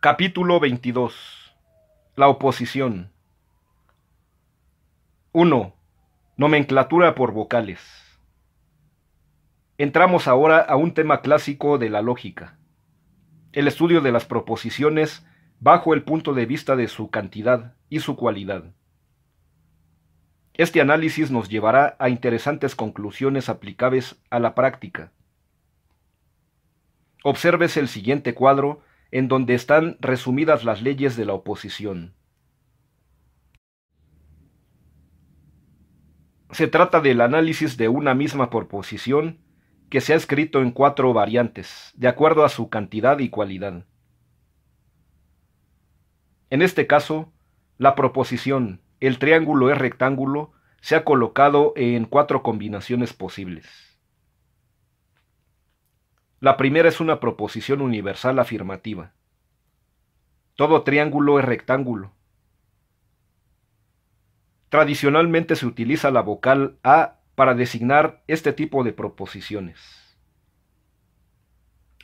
Capítulo 22. La oposición. 1. Nomenclatura por vocales. Entramos ahora a un tema clásico de la lógica, el estudio de las proposiciones bajo el punto de vista de su cantidad y su cualidad. Este análisis nos llevará a interesantes conclusiones aplicables a la práctica. Observes el siguiente cuadro en donde están resumidas las leyes de la oposición. Se trata del análisis de una misma proposición que se ha escrito en cuatro variantes, de acuerdo a su cantidad y cualidad. En este caso, la proposición el triángulo es rectángulo se ha colocado en cuatro combinaciones posibles. La primera es una proposición universal afirmativa. Todo triángulo es rectángulo. Tradicionalmente se utiliza la vocal A para designar este tipo de proposiciones.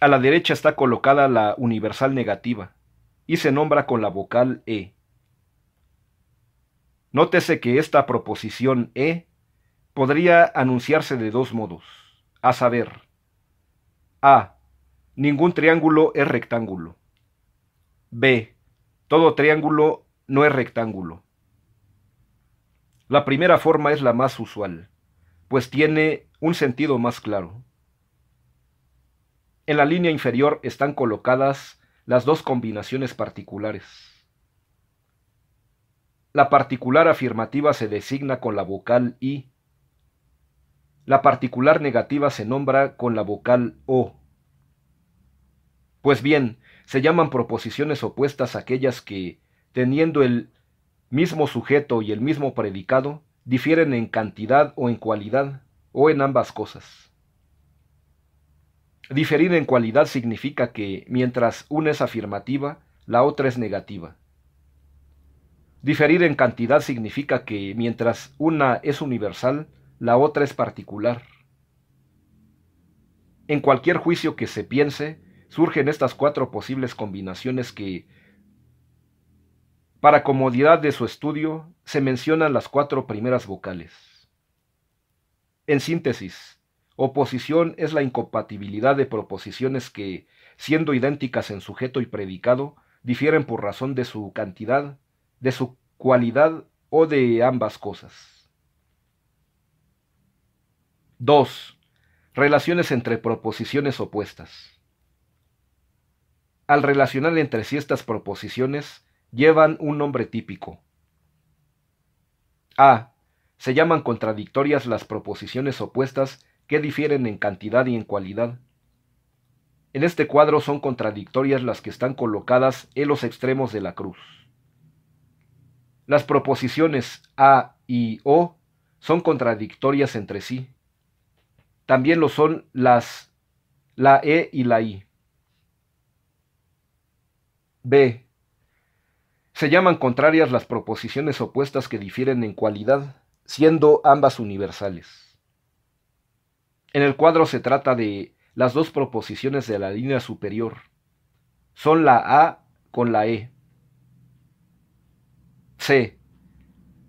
A la derecha está colocada la universal negativa y se nombra con la vocal E. Nótese que esta proposición E podría anunciarse de dos modos, a saber, a. Ningún triángulo es rectángulo. B. Todo triángulo no es rectángulo. La primera forma es la más usual, pues tiene un sentido más claro. En la línea inferior están colocadas las dos combinaciones particulares. La particular afirmativa se designa con la vocal I la particular negativa se nombra con la vocal O. Pues bien, se llaman proposiciones opuestas aquellas que, teniendo el mismo sujeto y el mismo predicado, difieren en cantidad o en cualidad, o en ambas cosas. Diferir en cualidad significa que, mientras una es afirmativa, la otra es negativa. Diferir en cantidad significa que, mientras una es universal, la otra es particular. En cualquier juicio que se piense, surgen estas cuatro posibles combinaciones que, para comodidad de su estudio, se mencionan las cuatro primeras vocales. En síntesis, oposición es la incompatibilidad de proposiciones que, siendo idénticas en sujeto y predicado, difieren por razón de su cantidad, de su cualidad o de ambas cosas. 2. Relaciones entre proposiciones opuestas. Al relacionar entre sí estas proposiciones, llevan un nombre típico. A. Se llaman contradictorias las proposiciones opuestas que difieren en cantidad y en cualidad. En este cuadro son contradictorias las que están colocadas en los extremos de la cruz. Las proposiciones A y O son contradictorias entre sí. También lo son las la E y la I. B. Se llaman contrarias las proposiciones opuestas que difieren en cualidad, siendo ambas universales. En el cuadro se trata de las dos proposiciones de la línea superior. Son la A con la E. C.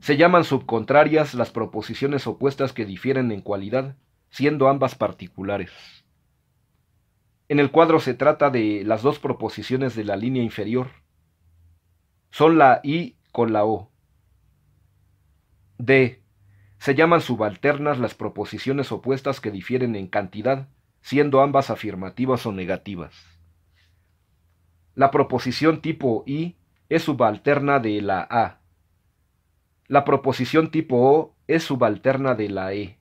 Se llaman subcontrarias las proposiciones opuestas que difieren en cualidad, siendo ambas particulares. En el cuadro se trata de las dos proposiciones de la línea inferior. Son la I con la O. D. Se llaman subalternas las proposiciones opuestas que difieren en cantidad, siendo ambas afirmativas o negativas. La proposición tipo I es subalterna de la A. La proposición tipo O es subalterna de la E.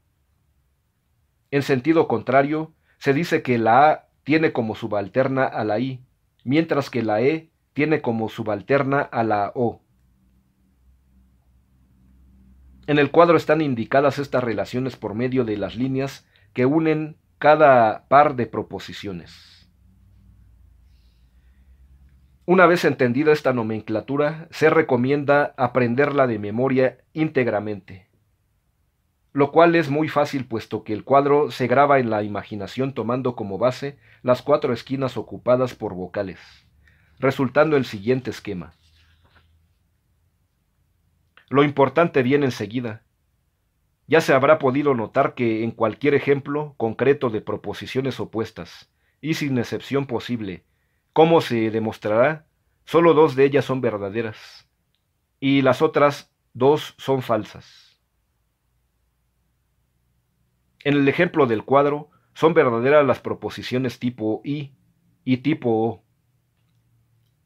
En sentido contrario, se dice que la A tiene como subalterna a la I, mientras que la E tiene como subalterna a la O. En el cuadro están indicadas estas relaciones por medio de las líneas que unen cada par de proposiciones. Una vez entendida esta nomenclatura, se recomienda aprenderla de memoria íntegramente lo cual es muy fácil puesto que el cuadro se graba en la imaginación tomando como base las cuatro esquinas ocupadas por vocales, resultando el siguiente esquema. Lo importante viene enseguida. Ya se habrá podido notar que en cualquier ejemplo concreto de proposiciones opuestas, y sin excepción posible, como se demostrará, solo dos de ellas son verdaderas, y las otras dos son falsas. En el ejemplo del cuadro, son verdaderas las proposiciones tipo I y tipo O.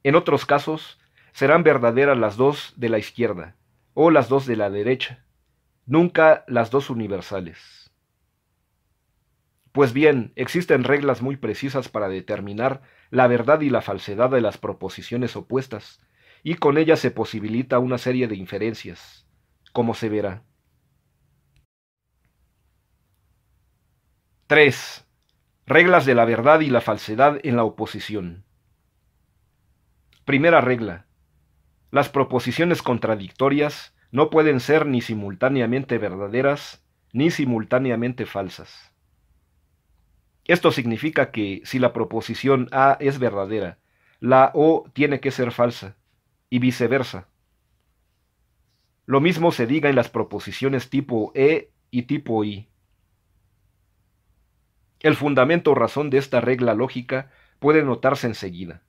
En otros casos, serán verdaderas las dos de la izquierda o las dos de la derecha, nunca las dos universales. Pues bien, existen reglas muy precisas para determinar la verdad y la falsedad de las proposiciones opuestas, y con ellas se posibilita una serie de inferencias, como se verá. 3. Reglas de la verdad y la falsedad en la oposición. Primera regla. Las proposiciones contradictorias no pueden ser ni simultáneamente verdaderas ni simultáneamente falsas. Esto significa que si la proposición A es verdadera, la O tiene que ser falsa, y viceversa. Lo mismo se diga en las proposiciones tipo E y tipo I. El fundamento o razón de esta regla lógica puede notarse enseguida.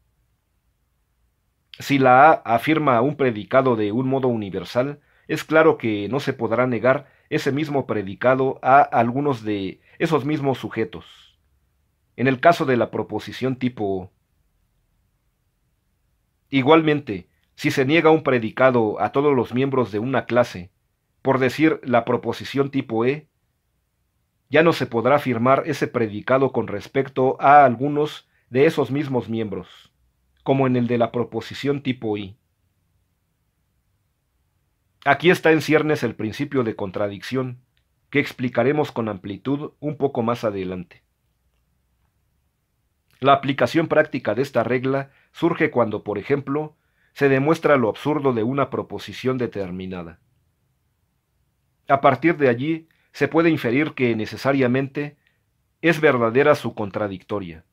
Si la A afirma un predicado de un modo universal, es claro que no se podrá negar ese mismo predicado a algunos de esos mismos sujetos. En el caso de la proposición tipo Igualmente, si se niega un predicado a todos los miembros de una clase, por decir la proposición tipo E, ya no se podrá afirmar ese predicado con respecto a algunos de esos mismos miembros, como en el de la proposición tipo I. Aquí está en ciernes el principio de contradicción, que explicaremos con amplitud un poco más adelante. La aplicación práctica de esta regla surge cuando, por ejemplo, se demuestra lo absurdo de una proposición determinada. A partir de allí, se puede inferir que necesariamente es verdadera su contradictoria.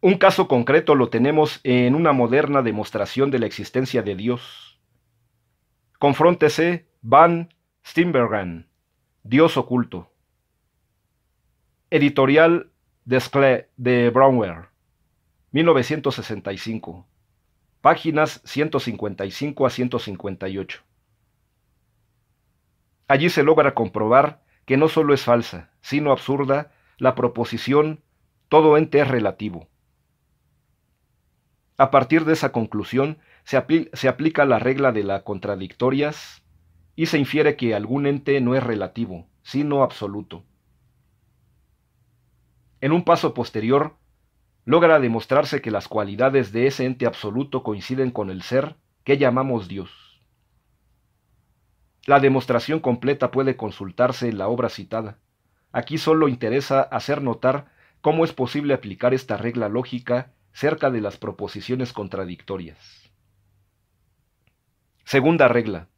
Un caso concreto lo tenemos en una moderna demostración de la existencia de Dios. Confróntese Van Steenbergen, Dios oculto. Editorial de, de Brownware, 1965, páginas 155 a 158. Allí se logra comprobar que no solo es falsa, sino absurda la proposición todo ente es relativo. A partir de esa conclusión se, se aplica la regla de las contradictorias y se infiere que algún ente no es relativo, sino absoluto. En un paso posterior, logra demostrarse que las cualidades de ese ente absoluto coinciden con el ser que llamamos Dios. La demostración completa puede consultarse en la obra citada. Aquí solo interesa hacer notar cómo es posible aplicar esta regla lógica cerca de las proposiciones contradictorias. Segunda regla.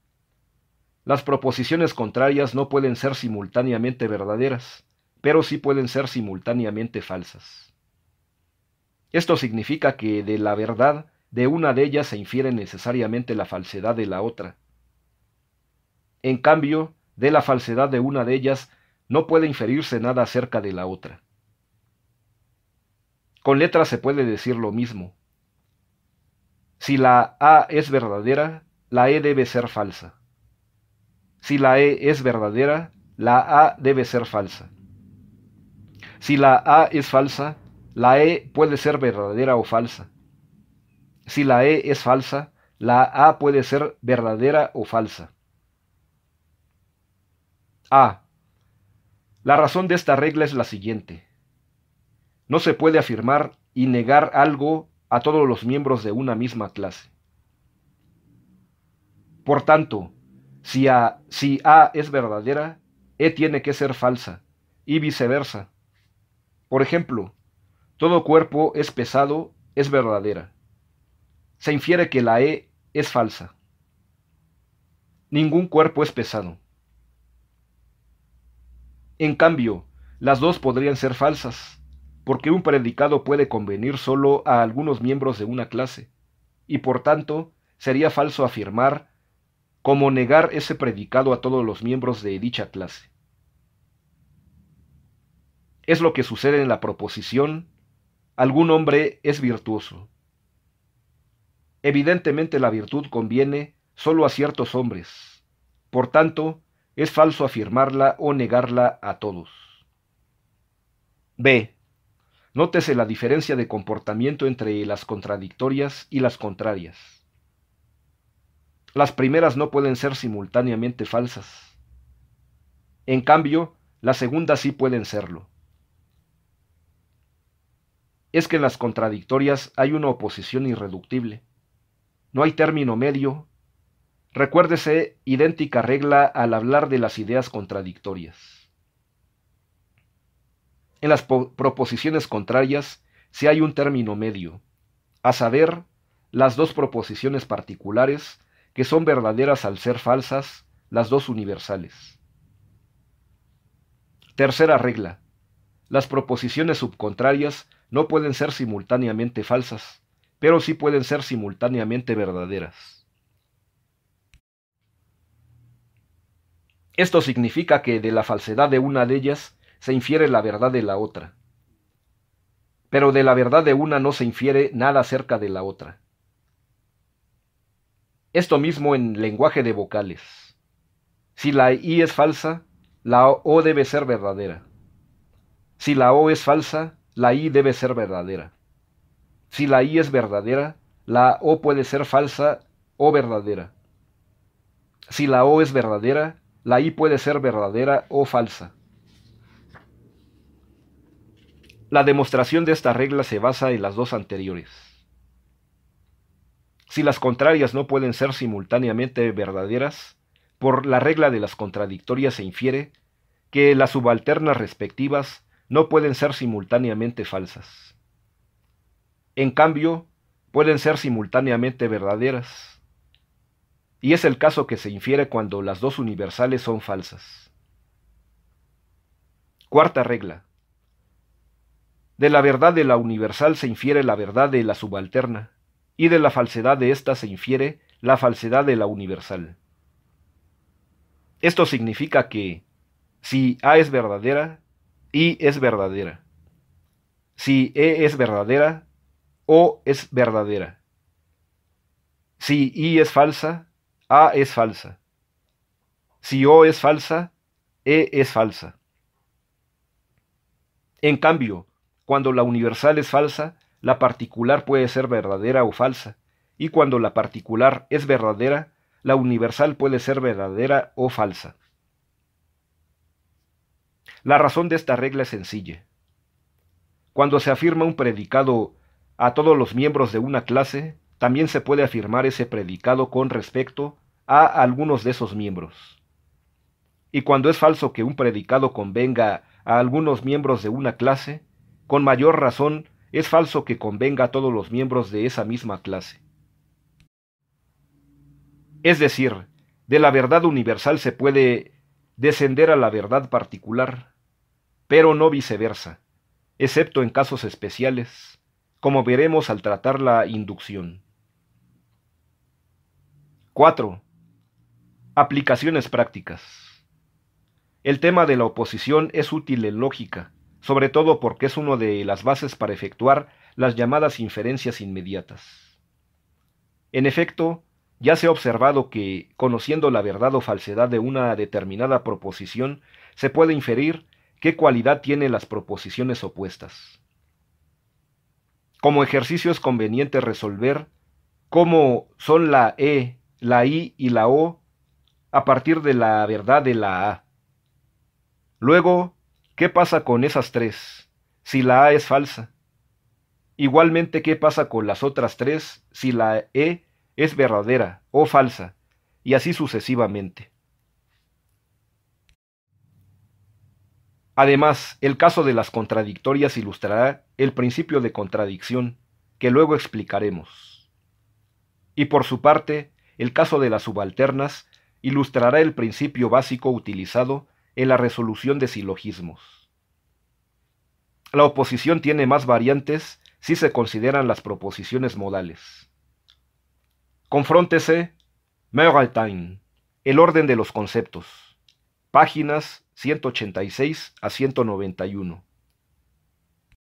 Las proposiciones contrarias no pueden ser simultáneamente verdaderas, pero sí pueden ser simultáneamente falsas. Esto significa que de la verdad de una de ellas se infiere necesariamente la falsedad de la otra, en cambio, de la falsedad de una de ellas no puede inferirse nada acerca de la otra. Con letras se puede decir lo mismo. Si la A es verdadera, la E debe ser falsa. Si la E es verdadera, la A debe ser falsa. Si la A es falsa, la E puede ser verdadera o falsa. Si la E es falsa, la A puede ser verdadera o falsa. A. La razón de esta regla es la siguiente. No se puede afirmar y negar algo a todos los miembros de una misma clase. Por tanto, si A, si A es verdadera, E tiene que ser falsa, y viceversa. Por ejemplo, todo cuerpo es pesado, es verdadera. Se infiere que la E es falsa. Ningún cuerpo es pesado. En cambio, las dos podrían ser falsas, porque un predicado puede convenir solo a algunos miembros de una clase, y por tanto sería falso afirmar como negar ese predicado a todos los miembros de dicha clase. Es lo que sucede en la proposición, algún hombre es virtuoso. Evidentemente la virtud conviene solo a ciertos hombres. Por tanto, es falso afirmarla o negarla a todos. B. Nótese la diferencia de comportamiento entre las contradictorias y las contrarias. Las primeras no pueden ser simultáneamente falsas. En cambio, las segundas sí pueden serlo. Es que en las contradictorias hay una oposición irreductible. No hay término medio Recuérdese idéntica regla al hablar de las ideas contradictorias. En las proposiciones contrarias, si hay un término medio, a saber, las dos proposiciones particulares que son verdaderas al ser falsas, las dos universales. Tercera regla. Las proposiciones subcontrarias no pueden ser simultáneamente falsas, pero sí pueden ser simultáneamente verdaderas. Esto significa que de la falsedad de una de ellas se infiere la verdad de la otra. Pero de la verdad de una no se infiere nada acerca de la otra. Esto mismo en lenguaje de vocales. Si la I es falsa, la O debe ser verdadera. Si la O es falsa, la I debe ser verdadera. Si la I es verdadera, la O puede ser falsa o verdadera. Si la O es verdadera, la I puede ser verdadera o falsa. La demostración de esta regla se basa en las dos anteriores. Si las contrarias no pueden ser simultáneamente verdaderas, por la regla de las contradictorias se infiere que las subalternas respectivas no pueden ser simultáneamente falsas. En cambio, pueden ser simultáneamente verdaderas y es el caso que se infiere cuando las dos universales son falsas. Cuarta regla. De la verdad de la universal se infiere la verdad de la subalterna, y de la falsedad de ésta se infiere la falsedad de la universal. Esto significa que, si A es verdadera, y es verdadera. Si E es verdadera, O es verdadera. Si I es falsa, a es falsa. Si O es falsa, E es falsa. En cambio, cuando la universal es falsa, la particular puede ser verdadera o falsa, y cuando la particular es verdadera, la universal puede ser verdadera o falsa. La razón de esta regla es sencilla. Cuando se afirma un predicado a todos los miembros de una clase, también se puede afirmar ese predicado con respecto a algunos de esos miembros. Y cuando es falso que un predicado convenga a algunos miembros de una clase, con mayor razón es falso que convenga a todos los miembros de esa misma clase. Es decir, de la verdad universal se puede descender a la verdad particular, pero no viceversa, excepto en casos especiales, como veremos al tratar la inducción. 4. Aplicaciones prácticas. El tema de la oposición es útil en lógica, sobre todo porque es una de las bases para efectuar las llamadas inferencias inmediatas. En efecto, ya se ha observado que, conociendo la verdad o falsedad de una determinada proposición, se puede inferir qué cualidad tienen las proposiciones opuestas. Como ejercicio es conveniente resolver cómo son la E la I y la O a partir de la verdad de la A. Luego, ¿qué pasa con esas tres si la A es falsa? Igualmente, ¿qué pasa con las otras tres si la E es verdadera o falsa? Y así sucesivamente. Además, el caso de las contradictorias ilustrará el principio de contradicción, que luego explicaremos. Y por su parte, el caso de las subalternas ilustrará el principio básico utilizado en la resolución de silogismos. La oposición tiene más variantes si se consideran las proposiciones modales. Confróntese time El orden de los conceptos, páginas 186 a 191.